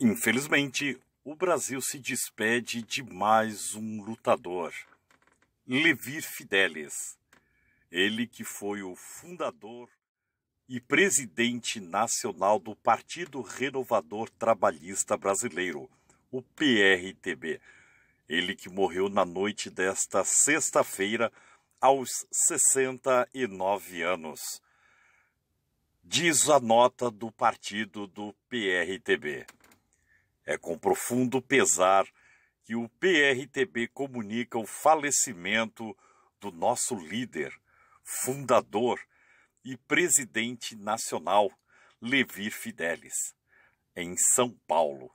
Infelizmente, o Brasil se despede de mais um lutador, Levir Fidelis. Ele que foi o fundador e presidente nacional do Partido Renovador Trabalhista Brasileiro, o PRTB. Ele que morreu na noite desta sexta-feira aos 69 anos. Diz a nota do partido do PRTB. É com profundo pesar que o PRTB comunica o falecimento do nosso líder, fundador e presidente nacional, Levir Fidelis, em São Paulo.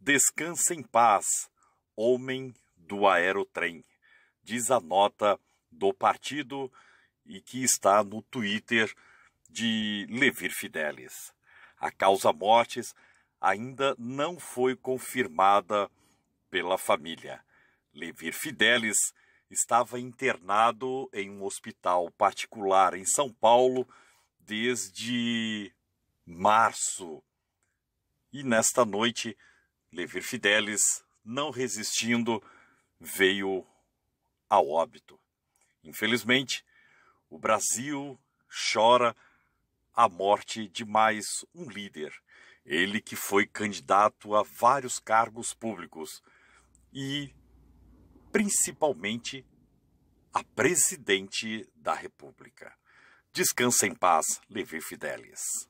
Descansa em paz, homem do aerotrem, diz a nota do partido e que está no Twitter de Levir Fidelis. A causa mortes ainda não foi confirmada pela família. Levir Fidelis estava internado em um hospital particular em São Paulo desde março. E nesta noite, Levir Fidelis, não resistindo, veio a óbito. Infelizmente, o Brasil chora a morte de mais um líder ele que foi candidato a vários cargos públicos e principalmente a presidente da República. Descansa em paz, Levi Fidelis.